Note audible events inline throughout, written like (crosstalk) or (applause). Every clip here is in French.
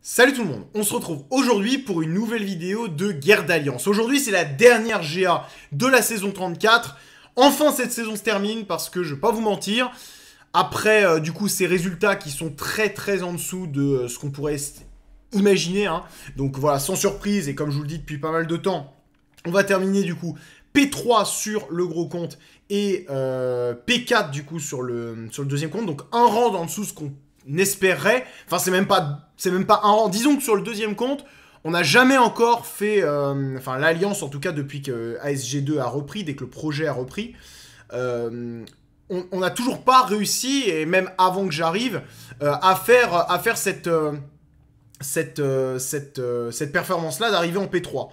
Salut tout le monde, on se retrouve aujourd'hui pour une nouvelle vidéo de Guerre d'Alliance. Aujourd'hui c'est la dernière GA de la saison 34. Enfin cette saison se termine parce que je vais pas vous mentir, après euh, du coup ces résultats qui sont très très en dessous de euh, ce qu'on pourrait imaginer. Hein. Donc voilà, sans surprise et comme je vous le dis depuis pas mal de temps, on va terminer du coup P3 sur le gros compte et euh, P4 du coup sur le, le deuxième compte. Donc un rang en dessous ce qu'on n'espérait. Enfin, c'est même pas, c'est même pas un rang. Disons que sur le deuxième compte, on n'a jamais encore fait, euh, enfin l'alliance en tout cas depuis que ASG2 a repris, dès que le projet a repris, euh, on n'a toujours pas réussi, et même avant que j'arrive, euh, à, faire, à faire cette, cette, cette, performance-là d'arriver en P3.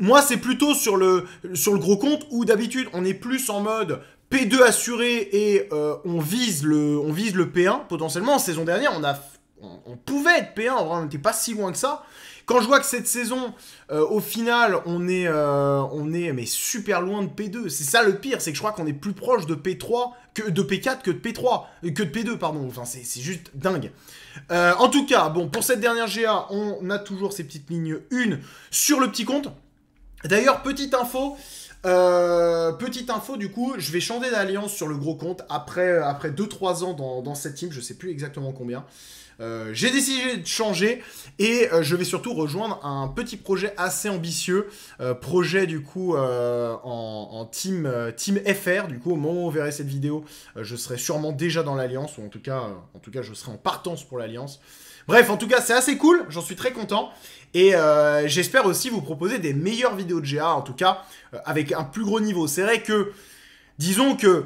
moi, c'est plutôt sur le, sur le gros compte où d'habitude on est plus en mode P2 assuré et euh, on, vise le, on vise le P1 potentiellement. En saison dernière, on, a, on, pouvait être P1, on n'était pas si loin que ça. Quand je vois que cette saison, euh, au final, on est, euh, on est mais super loin de P2. C'est ça le pire, c'est que je crois qu'on est plus proche de P3 que de P4 que de P3 que de P2 pardon. Enfin, c'est juste dingue. en tout cas, bon, pour cette dernière GA, on a toujours ces petites lignes 1 sur le petit compte. D'ailleurs, petite info, euh, petite info, du coup, je vais changer d'alliance sur le gros compte après, euh, après 2-3 ans dans, cette team, je sais plus exactement combien. Euh, j'ai décidé de changer et je vais surtout rejoindre un petit projet assez ambitieux, projet du coup en, team, team FR. Du coup, au moment où vous verrez cette vidéo, je serai sûrement déjà dans l'alliance ou en tout cas, en tout cas, je serai en partance pour l'alliance. Bref, en tout cas, c'est assez cool. J'en suis très content. Et euh, j'espère aussi vous proposer des meilleures vidéos de GA, en tout cas, euh, avec un plus gros niveau. C'est vrai que, disons que,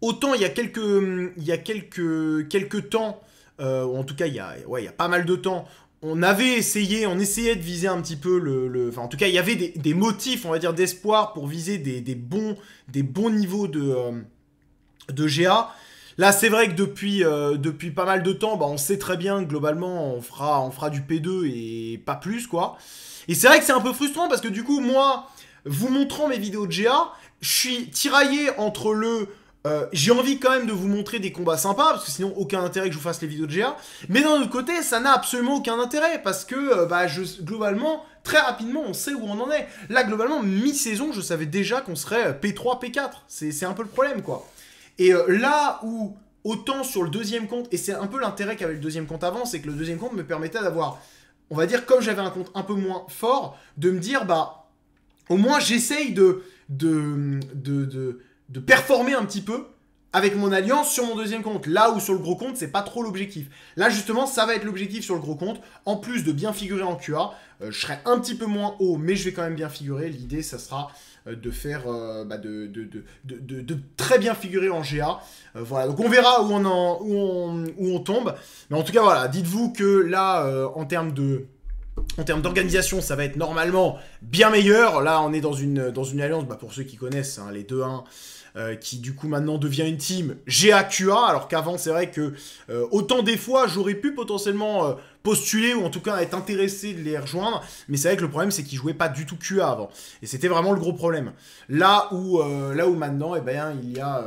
autant il y a quelques, il y a quelques, quelques temps, euh, ou en tout cas, il y, a, il a pas mal de temps, on avait essayé, on essayait de viser un petit peu le... Enfin, en tout cas, il y avait des, motifs, on va dire, d'espoir pour viser des, des, bons, des bons niveaux de GA. Là, c'est vrai que depuis, euh, depuis pas mal de temps, bah, on sait très bien que globalement, on fera, on fera du P2 et pas plus, quoi. Et c'est vrai que c'est un peu frustrant parce que du coup, moi, vous montrant mes vidéos de GA, je suis tiraillé entre le... Euh, j'ai envie quand même de vous montrer des combats sympas, parce que sinon aucun intérêt que je vous fasse les vidéos de GA. Mais d'un autre côté, ça n'a absolument aucun intérêt, parce que euh, bah, je, globalement, très rapidement, on sait où on en est. Là, globalement, mi-saison, je savais déjà qu'on serait P3, P4. C'est un peu le problème, quoi. Et euh, là où, autant sur le deuxième compte, et c'est un peu l'intérêt qu'avait le deuxième compte avant, c'est que le deuxième compte me permettait d'avoir, on va dire, comme j'avais un compte un peu moins fort, de me dire, bah, au moins j'essaye de de, de, de, performer un petit peu avec mon alliance sur mon deuxième compte. Là où sur le gros compte, c'est pas trop l'objectif. Là, justement, ça va être l'objectif sur le gros compte. En plus de bien figurer en QA, euh, je serai un petit peu moins haut, mais je vais quand même bien figurer. L'idée, ça sera euh, de faire euh, bah, de, de, très bien figurer en GA. Euh, voilà, donc on verra où on, en, où on, tombe. Mais en tout cas, voilà, dites-vous que là, en termes de... En d'organisation, ça va être normalement bien meilleur. Là, on est dans une, dans une alliance, bah, pour ceux qui connaissent, hein, les 2-1, euh, qui du coup maintenant devient une team GAQA, alors qu'avant c'est vrai que euh, autant des fois j'aurais pu potentiellement euh, postuler ou en tout cas être intéressé de les rejoindre, mais c'est vrai que le problème c'est qu'ils jouaient pas du tout QA avant, et c'était vraiment le gros problème. Là où, là où maintenant, et eh ben, il y a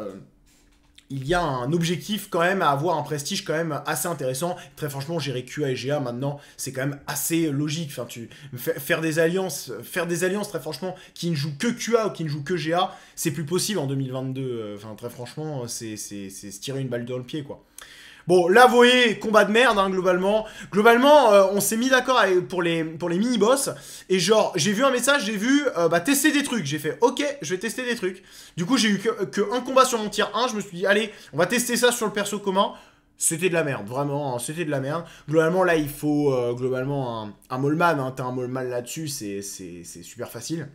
il y a un objectif quand même à avoir un prestige quand même assez intéressant. Très franchement, gérer QA et GA maintenant, c'est quand même assez logique. Enfin, tu faire des alliances, faire des alliances très franchement qui ne jouent que QA ou qui ne jouent que GA, c'est plus possible en 2022. Euh, enfin, très franchement, c'est se tirer une balle dans le pied quoi. Bon, là, vous voyez, combat de merde, hein, globalement. Globalement, euh, on s'est mis d'accord pour les, pour les mini-boss. Et genre, j'ai vu un message, j'ai vu, euh, bah, tester des trucs. J'ai fait, ok, je vais tester des trucs. Du coup, j'ai eu que, un combat sur mon tier 1. Je me suis dit, allez, on va tester ça sur le perso commun. C'était de la merde, vraiment, hein, c'était de la merde. Globalement, là, il faut, euh, globalement, un, un Molman. Hein, T'as un Molman là-dessus, c'est super facile.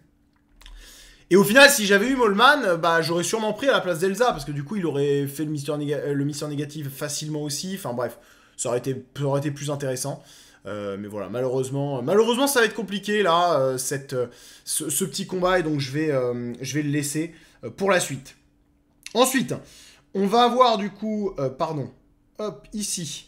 Et au final, si j'avais eu Molman, bah, j'aurais sûrement pris à la place d'Elsa, parce que du coup, il aurait fait le mystère, euh, négatif facilement aussi. Enfin bref, ça aurait été, aurait été plus intéressant. Euh, mais voilà, malheureusement, euh, malheureusement, ça va être compliqué là, cette, ce, petit combat, et donc je vais, je vais le laisser pour la suite. Ensuite, on va avoir du coup, pardon, hop, ici,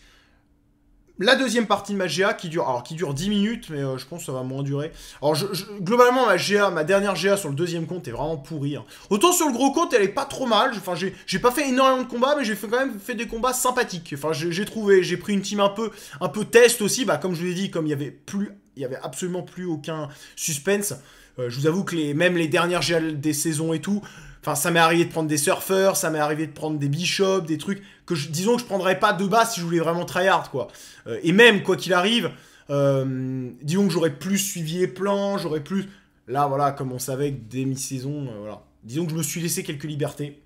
la deuxième partie de ma GA qui dure, alors qui dure 10 minutes, mais euh, je pense que ça va moins durer. Alors globalement ma ma dernière GA sur le deuxième compte est vraiment pourrie. Hein. Autant sur le gros compte elle est pas trop mal. Enfin j'ai pas fait énormément de combats, mais j'ai quand même fait des combats sympathiques. Enfin j'ai trouvé, j'ai pris une team un peu, un peu test aussi. Bah comme je vous l'ai dit, comme il y avait plus, il y avait absolument plus aucun suspense. Euh, je vous avoue que les, même les dernières GA des saisons et tout, Enfin, ça m'est arrivé de prendre des surfeurs, ça m'est arrivé de prendre des bishops, des trucs que je, disons que je prendrais pas de bas si je voulais vraiment tryhard, quoi. Euh, et même, quoi qu'il arrive, euh, disons que j'aurais plus suivi les plans, j'aurais plus. Là, voilà, comme on savait que saison euh, voilà. Disons que je me suis laissé quelques libertés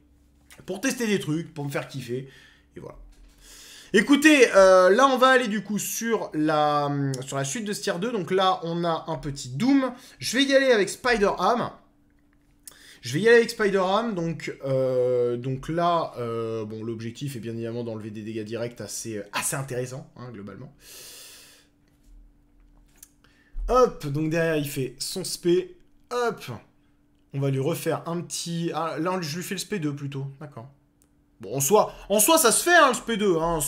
pour tester des trucs, pour me faire kiffer, et voilà. Écoutez, là on va aller du coup sur la, sur la suite de ce tier 2. Donc là on a un petit Doom. Je vais y aller avec Spider-Ham. Je vais y aller avec spider man donc, euh, donc là, euh, bon, l'objectif est bien évidemment d'enlever des dégâts directs assez, assez intéressants, hein, globalement. Hop, donc derrière il fait son spé, hop, on va lui refaire un petit... Ah, là, je lui fais le SP2 plutôt, d'accord. Bon, en soi, ça se fait, hein, le SP2, hein,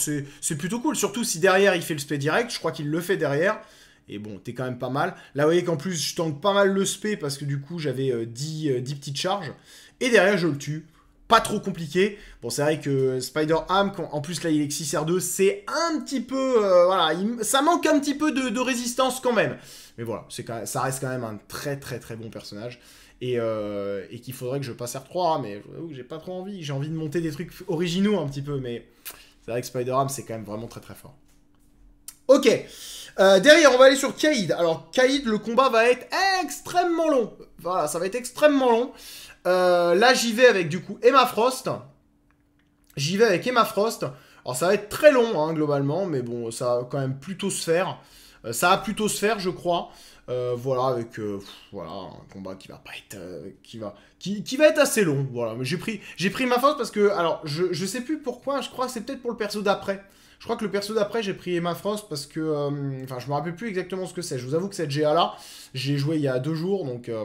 c'est plutôt cool, surtout si derrière il fait le SP direct, je crois qu'il le fait derrière. Et bon, t'es quand même pas mal. Là, vous voyez qu'en plus, je tank pas mal le spé parce que du coup, j'avais 10, euh, euh, petites charges. Et derrière, je le tue. Pas trop compliqué. Bon, c'est vrai que Spider-Ham, en plus, là, il est 6R2, c'est un petit peu... Euh, voilà, ça manque un petit peu de, résistance quand même. Mais voilà, quand ça reste quand même un très très très bon personnage. Et, qu'il faudrait que je passe R3, hein, mais j'ai pas trop envie. J'ai envie de monter des trucs originaux un petit peu, mais... C'est vrai que Spider-Ham, c'est quand même vraiment très très fort. Ok euh, derrière, on va aller sur Kaïd. Alors, Kaïd, le combat va être extrêmement long. Voilà, ça va être extrêmement long. Euh, là, j'y vais avec du coup Emma Frost. J'y vais avec Emma Frost. Alors, ça va être très long, hein, globalement, mais bon, ça va quand même plutôt se faire. Euh, ça va plutôt se faire, je crois. voilà, avec voilà, un combat qui va pas être, qui va, qui, va être assez long. Voilà, mais j'ai pris, j'ai pris ma parce que, alors, je, je sais plus pourquoi. Je crois que c'est peut-être pour le perso d'après. Je crois que le perso d'après, j'ai pris Emma Frost parce que... Euh, enfin, je me rappelle plus exactement ce que c'est. Je vous avoue que cette GA-là, j'ai joué il y a deux jours, donc... Euh,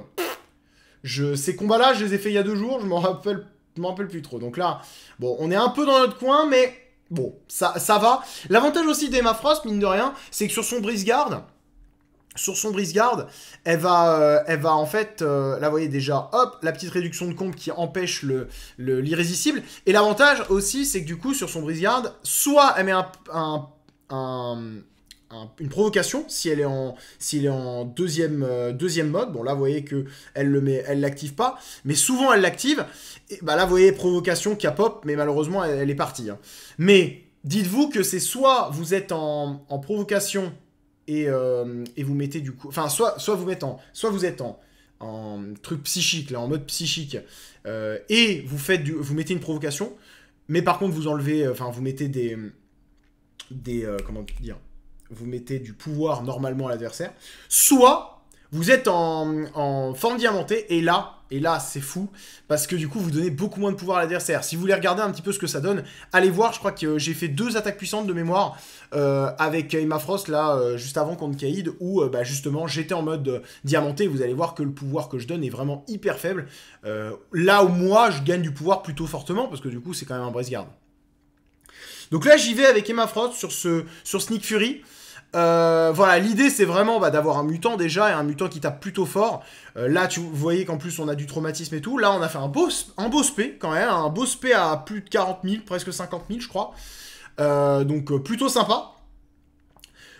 je, ces combats-là, je les ai fait il y a deux jours, je m'en rappelle, rappelle plus trop. Donc là, bon, on est un peu dans notre coin, mais bon, ça, ça va. L'avantage aussi d'Emma Frost, mine de rien, c'est que sur son brise-garde, sur son brise-garde, elle va, euh, elle va en fait, euh, là vous voyez déjà, hop, la petite réduction de compte qui empêche l'irrésistible. Le, et l'avantage aussi, c'est que du coup, sur son brise soit elle met un, une provocation si elle est en, si est en deuxième, euh, deuxième mode. Bon, là, vous voyez que elle le met, elle l'active pas, mais souvent elle l'active. Et bah là, vous voyez provocation qui pop, mais malheureusement, elle, est partie. Hein. Mais dites-vous que c'est soit vous êtes en, en provocation euh, et, vous mettez du coup. Enfin, soit, soit vous mettez en. Soit vous êtes en, en truc psychique, là, en mode psychique, euh, et vous, faites du, vous mettez une provocation, mais par contre, vous enlevez. Euh, enfin, vous mettez des. des comment dire Vous mettez du pouvoir normalement à l'adversaire. Soit vous êtes en, en forme diamantée, et là, et là, c'est fou, parce que du coup, vous donnez beaucoup moins de pouvoir à l'adversaire. Si vous voulez regarder un petit peu ce que ça donne, allez voir, je crois que euh, j'ai fait deux attaques puissantes de mémoire euh, avec Emma Frost, là, euh, juste avant contre Kaïd, où bah, justement, j'étais en mode diamanté, vous allez voir que le pouvoir que je donne est vraiment hyper faible. là où moi, je gagne du pouvoir plutôt fortement, parce que du coup, c'est quand même un brise garde. Donc là, j'y vais avec Emma Frost sur, ce, sur Sneak Fury. Euh, voilà, l'idée c'est vraiment bah, d'avoir un mutant déjà et un mutant qui tape plutôt fort. Euh, là, tu, vous voyez qu'en plus on a du traumatisme et tout. Là, on a fait un beau, un spé quand même, un beau spé à plus de 40 000, presque 50 000, je crois. Euh, donc plutôt sympa.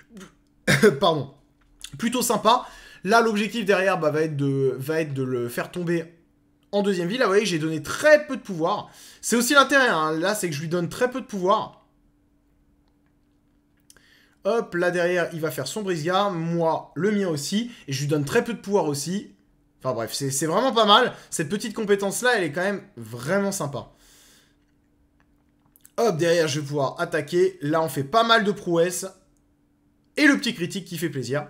(coughs) Pardon. Plutôt sympa. Là, l'objectif derrière bah, va, être de, va être de le faire tomber en deuxième ville. Là, ah vous voyez, j'ai donné très peu de pouvoir. C'est aussi l'intérêt, hein. là, c'est que je lui donne très peu de pouvoir. Hop, là derrière, il va faire son brisgard, moi, le mien aussi, et je lui donne très peu de pouvoir aussi. Enfin bref, c'est vraiment pas mal. Cette petite compétence-là, elle est quand même vraiment sympa. Hop, derrière, je vais pouvoir attaquer. Là, on fait pas mal de prouesses. Et le petit critique qui fait plaisir.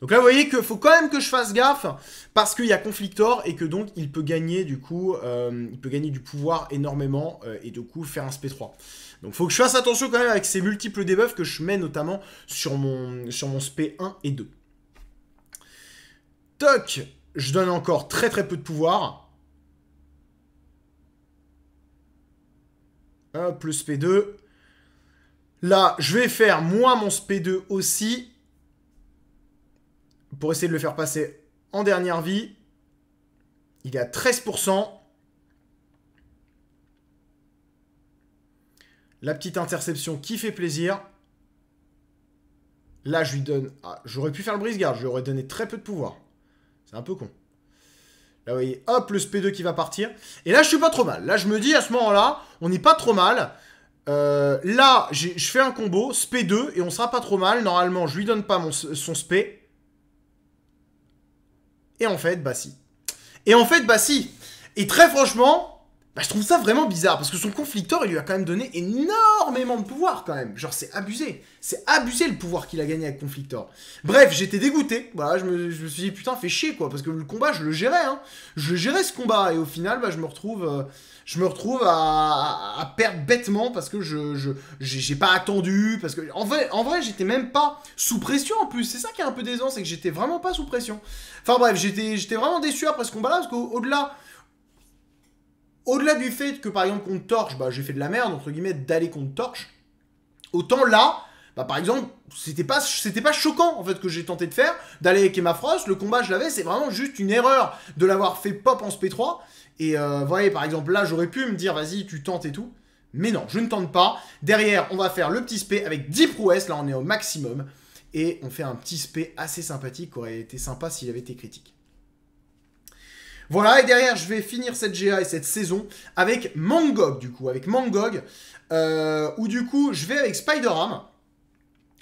Donc là, vous voyez qu'il faut quand même que je fasse gaffe parce qu'il y a Conflictor et que donc il peut gagner du coup, euh, il peut gagner du pouvoir énormément euh, et du coup faire un SP3. Donc il faut que je fasse attention quand même avec ces multiples debuffs que je mets notamment sur mon, sur mon SP1 et 2. Toc Je donne encore très très peu de pouvoir. Hop, le SP2. Là, je vais faire moi mon SP2 aussi pour essayer de le faire passer en dernière vie. Il est à 13%. La petite interception qui fait plaisir. Là, je lui donne... Ah, j'aurais pu faire le brise-garde. Je lui aurais donné très peu de pouvoir. C'est un peu con. Là, vous voyez, hop, le SP2 qui va partir. Et là, je suis pas trop mal. Là, je me dis, à ce moment-là, on n'est pas trop mal. Euh, là, je fais un combo, SP2, et on sera pas trop mal. Normalement, je lui donne pas mon, son SP. Et en fait, bah si. Et en fait, bah si. Et très franchement, bah, je trouve ça vraiment bizarre parce que son conflictor, il lui a quand même donné énormément de pouvoir quand même. Genre, c'est abusé. C'est abusé le pouvoir qu'il a gagné avec conflictor. Bref, j'étais dégoûté. Voilà, je me, suis dit putain, fais chier quoi parce que le combat, je le gérais. Hein. Je gérais ce combat et au final, bah, je me retrouve. Euh, je me retrouve à, perdre bêtement parce que je j'ai pas attendu parce que en vrai en vrai j'étais même pas sous pression en plus c'est ça qui est un peu décevant c'est que j'étais vraiment pas sous pression enfin bref j'étais j'étais vraiment déçu après ce combat là parce qu'au delà au-delà du fait que par exemple contre torche bah, j'ai fait de la merde, entre guillemets, d'aller contre torche autant là, bah, par exemple, c'était pas, c'était pas choquant en fait que j'ai tenté de faire, d'aller avec Emma Frost, le combat je l'avais, c'est vraiment juste une erreur de l'avoir fait pop en SP3. Et euh, vous voyez, par exemple, là j'aurais pu me dire vas-y, tu tentes et tout. Mais non, je ne tente pas. Derrière, on va faire le petit spé avec 10 prouesses, là on est au maximum. Et on fait un petit spé assez sympathique, qui aurait été sympa s'il avait été critique. Voilà, et derrière, je vais finir cette GA et cette saison avec Mangog, du coup, avec Mangog, ou euh, où du coup, je vais avec spider man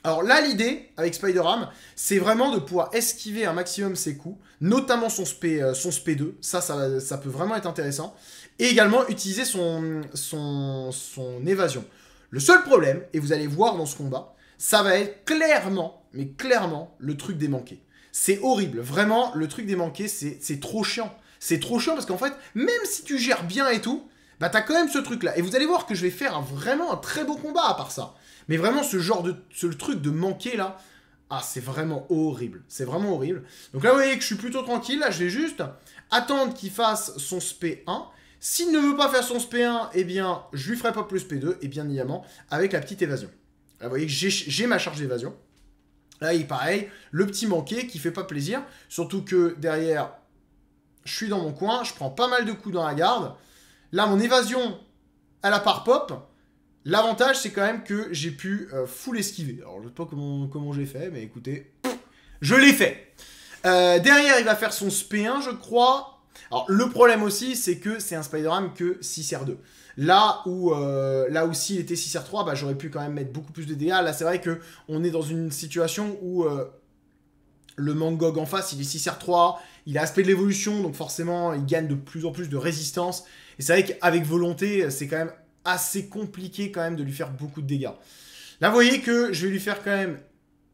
alors là, l'idée avec spider man c'est vraiment de pouvoir esquiver un maximum ses coups, notamment son, SP2. Euh, ça, ça, peut vraiment être intéressant. Et également utiliser son, son, son évasion. Le seul problème, et vous allez voir dans ce combat, ça va être clairement, mais clairement, le truc des manqués. C'est horrible. Vraiment, le truc des manqués, c'est trop chiant. C'est trop chiant parce qu'en fait, même si tu gères bien et tout, bah t'as quand même ce truc là. Et vous allez voir que je vais faire vraiment un très beau combat à part ça. Mais vraiment, ce genre de. Ce, truc de manquer là. Ah, c'est vraiment horrible. C'est vraiment horrible. Donc là, vous voyez que je suis plutôt tranquille. Là, je vais juste attendre qu'il fasse son SP1. S'il ne veut pas faire son SP1, eh bien, je lui ferai pas plus SP2. Et bien évidemment, avec la petite évasion. Là, vous voyez que j'ai ma charge d'évasion. Là, il pareil, le petit manqué qui fait pas plaisir. Surtout que derrière, je suis dans mon coin, je prends pas mal de coups dans la garde. Là, mon évasion, elle la part pop. L'avantage, c'est quand même que j'ai pu euh, full esquiver. Alors, je ne sais pas comment, comment j'ai fait, mais écoutez, je l'ai fait. Euh, derrière, il va faire son SP1, je crois. Alors, le problème aussi, c'est que c'est un Spider-Man que 6R2. Là où, euh, là aussi était 6R3, bah, j'aurais pu quand même mettre beaucoup plus de dégâts. Là, c'est vrai que on est dans une situation où le Mangog en face, il est 6R3, il a aspect de l'évolution, donc forcément, il gagne de plus en plus de résistance. Et c'est vrai qu'avec volonté, c'est quand même assez compliqué quand même de lui faire beaucoup de dégâts. Là, vous voyez que je vais lui faire quand même...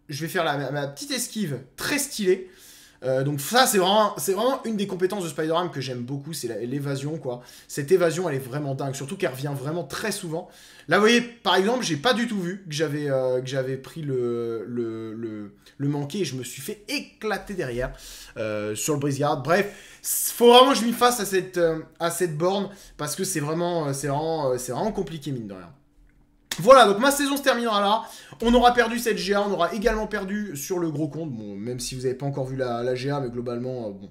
Je vais faire la, ma petite esquive très stylée. Euh, donc ça, c'est vraiment, vraiment une des compétences de Spider-Man que j'aime beaucoup, c'est l'évasion, quoi. Cette évasion, elle est vraiment dingue, surtout qu'elle revient vraiment très souvent. Là, vous voyez, par exemple, j'ai pas du tout vu que j'avais, euh, pris le, le, le, manqué et je me suis fait éclater derrière euh, sur le brise-garde. Bref, faut vraiment que je m'y fasse à cette, à cette borne parce que c'est vraiment, vraiment, c'est vraiment compliqué, mine de rien. Voilà, donc ma saison se terminera là. On aura perdu cette GA, on aura également perdu sur le gros compte. Bon, même si vous n'avez pas encore vu la, GA, mais globalement, euh, bon,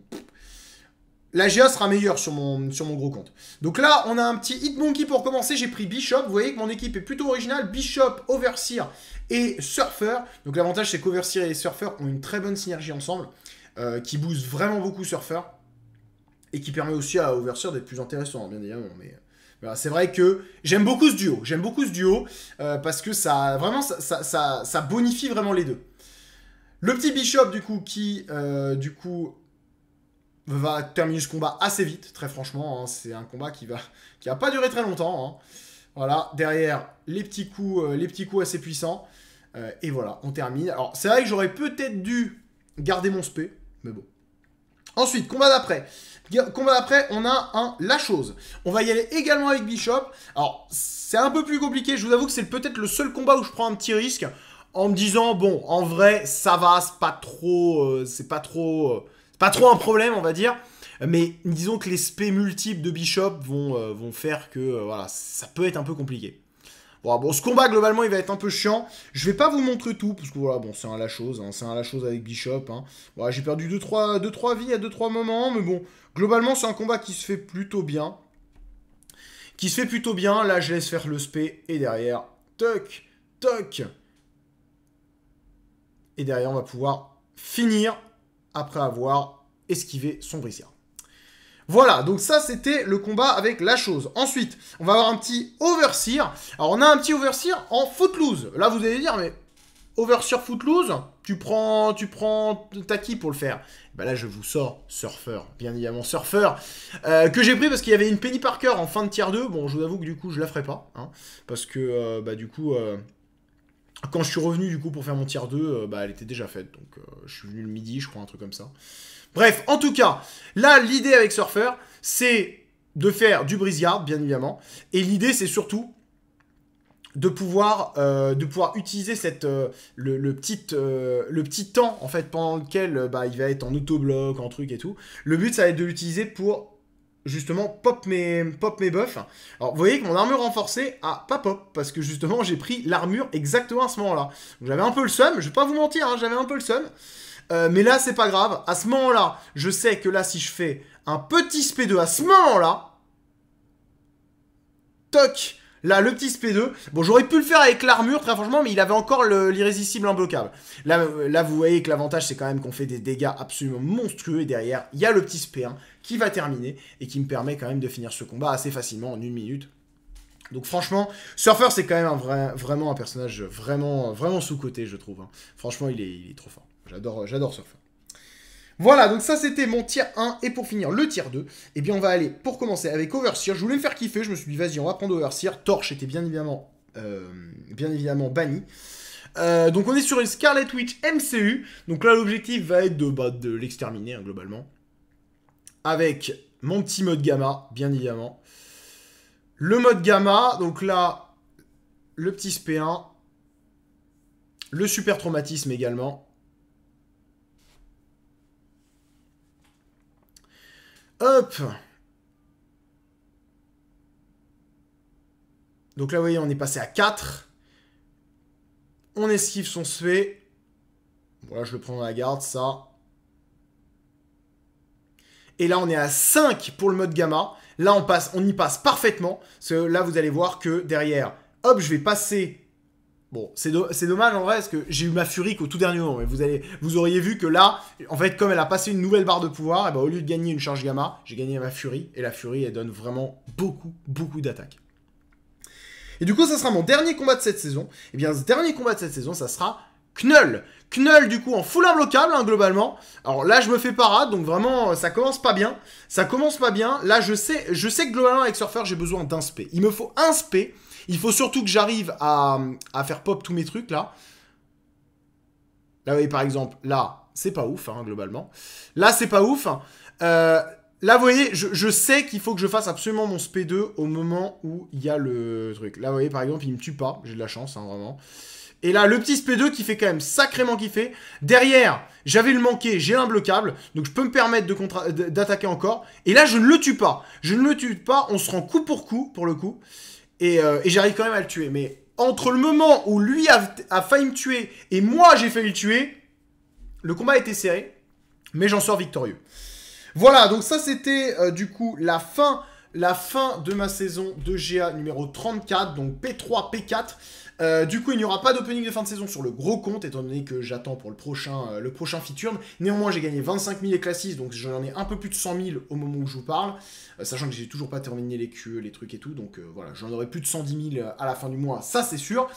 la GA sera meilleure sur mon, sur mon gros compte. Donc là, on a un petit Hitmonkey pour commencer. J'ai pris Bishop. Vous voyez que mon équipe est plutôt originale. Bishop, Overseer et Surfer. Donc l'avantage, c'est qu'Overseer et Surfer ont une très bonne synergie ensemble, euh, qui booste vraiment beaucoup Surfer, et qui permet aussi à Overseer d'être plus intéressant, hein, bien évidemment. Mais euh, c'est vrai que j'aime beaucoup ce duo. J'aime beaucoup ce duo euh, parce que ça, vraiment, ça, ça, ça, bonifie vraiment les deux. Le petit Bishop, du coup, qui, euh, du coup, va terminer ce combat assez vite, très franchement. Hein, c'est un combat qui va, qui pas duré très longtemps. Hein. Voilà, derrière, les petits coups, euh, les petits coups assez puissants. et voilà, on termine. Alors, c'est vrai que j'aurais peut-être dû garder mon spé, mais bon. Ensuite, combat d'après. Combat d'après, on a un La Chose. On va y aller également avec Bishop. Alors, c'est un peu plus compliqué. Je vous avoue que c'est peut-être le seul combat où je prends un petit risque en me disant, bon, en vrai, ça va, c'est pas trop... Euh, c'est pas trop... Euh, pas trop un problème, on va dire. Mais disons que les spé multiples de Bishop vont, euh, vont faire que voilà, ça peut être un peu compliqué. Bon, ce combat, globalement, il va être un peu chiant. Je vais pas vous montrer tout, parce que voilà, bon, c'est un la chose. Hein, c'est un la chose avec Bishop. Hein. J'ai perdu 2-3 deux, trois, vies à 2-3 moments, mais bon, globalement, c'est un combat qui se fait plutôt bien. Qui se fait plutôt bien. Là, je laisse faire le spé, et derrière, toc, toc. Et derrière, on va pouvoir finir après avoir esquivé son brisard. Voilà, donc ça c'était le combat avec la chose. Ensuite, on va avoir un petit overseer. Alors on a un petit overseer en footloose. Là vous allez dire, mais overseer footloose, tu prends, tu prends, ta qui pour le faire Bah là je vous sors surfeur, bien évidemment surfeur, euh, que j'ai pris parce qu'il y avait une Penny Parker en fin de tier 2. Bon, je vous avoue que du coup je la ferai pas, hein, parce que euh, bah du coup. Euh, quand je suis revenu du coup pour faire mon tier 2, bah, elle était déjà faite. Donc je suis venu le midi, je crois, un truc comme ça. Bref, en tout cas, là, l'idée avec Surfer, c'est de faire du briseyard, bien évidemment. Et l'idée, c'est surtout de pouvoir, euh, de pouvoir utiliser cette, euh, le, petit, euh, le petit temps, en fait, pendant lequel bah, il va être en autobloc, en truc et tout. Le but, ça va être de l'utiliser pour justement pop mes, pop buffs. Alors vous voyez que mon armure renforcée a pas pop, parce que justement j'ai pris l'armure exactement à ce moment-là. J'avais un peu le seum, je vais pas vous mentir, hein, j'avais un peu le seum. Euh, mais là, c'est pas grave. À ce moment-là, je sais que là, si je fais un petit SP2 à ce moment-là, toc, Là, le petit SP2. Bon, j'aurais pu le faire avec l'armure, très franchement, mais il avait encore l'irrésistible imbloquable. Là, euh, là, vous voyez que l'avantage, c'est quand même qu'on fait des dégâts absolument monstrueux. derrière, il y a le petit SP1 qui va terminer et qui me permet quand même de finir ce combat assez facilement en une minute. Donc franchement, Surfer, c'est quand même un vraiment un personnage vraiment, vraiment sous-côté, je trouve. Hein. Franchement, il est trop fort. J'adore, euh, j'adore Voilà, donc ça c'était mon tier 1. Et pour finir le tier 2, eh bien on va aller pour commencer avec Overseer. Je voulais me faire kiffer, je me suis dit vas-y on va prendre Overseer. Torche était bien évidemment, euh, bien évidemment banni. Euh, donc on est sur une Scarlet Witch MCU. Donc là l'objectif va être de, bah, l'exterminer hein, globalement. Avec mon petit mode gamma, bien évidemment. Le mode gamma, donc là, le petit SP1. Le super traumatisme également. Hop Donc là, vous voyez, on est passé à 4. On esquive son sué. Voilà, je le prends dans la garde, ça. Et là, on est à 5 pour le mode gamma. Là, on, passe, on y passe parfaitement. Parce là, vous allez voir que derrière, hop, je vais passer Bon, c'est, dommage en vrai, parce que j'ai eu ma furie qu'au tout dernier moment. Mais vous, vous auriez vu que là, en fait, comme elle a passé une nouvelle barre de pouvoir, et eh ben, au lieu de gagner une charge gamma, j'ai gagné ma furie. Et la furie, elle donne vraiment beaucoup, beaucoup d'attaques. Et du coup, ça sera mon dernier combat de cette saison. Et eh bien, ce dernier combat de cette saison, ça sera Knull. Knull, du coup, en full imbloquable, hein, globalement. Alors là, je me fais parade, donc vraiment, euh, ça commence pas bien. Ça commence pas bien. Là, je sais, je sais que globalement, avec Surfer, j'ai besoin d'un SP. Il me faut un SP. Il faut surtout que j'arrive à, faire pop tous mes trucs là. Là, vous voyez par exemple, là, c'est pas ouf, hein, globalement. Là, c'est pas ouf. Euh, là, vous voyez, je, sais qu'il faut que je fasse absolument mon SP2 au moment où il y a le truc. Là, vous voyez, par exemple, il me tue pas. J'ai de la chance, hein, vraiment. Et là, le petit SP2 qui fait quand même sacrément kiffer. Derrière, j'avais le manqué, j'ai blocable Donc, je peux me permettre d'attaquer encore. Et là, je ne le tue pas. Je ne le tue pas. On se rend coup pour coup, pour le coup. Euh, et, j'arrive quand même à le tuer. Mais entre le moment où lui a, failli me tuer et moi j'ai failli le tuer, le combat a été serré, mais j'en sors victorieux. Voilà, donc ça c'était euh, du coup la fin la fin de ma saison de GA numéro 34, donc P3, P4. Euh, du coup, il n'y aura pas d'opening de fin de saison sur le gros compte, étant donné que j'attends pour le prochain, euh, le prochain feature. Néanmoins, j'ai gagné 25 000 éclassis, donc j'en ai un peu plus de 100 000 au moment où je vous parle, euh, sachant que j'ai toujours pas terminé les queues, les trucs et tout, donc voilà, j'en aurai plus de 110 000 à la fin du mois, ça c'est sûr.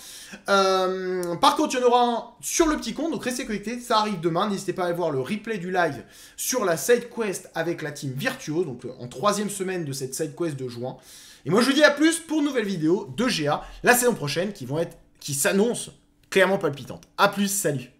par contre, il y en aura un sur le petit compte, donc restez connectés, ça arrive demain. N'hésitez pas à aller voir le replay du live sur la side quest avec la team Virtuose donc en troisième semaine de cette side quest de juin. Et moi je vous dis à plus pour nouvelle vidéo de GA la saison prochaine qui vont être qui s'annonce clairement palpitante. À plus, salut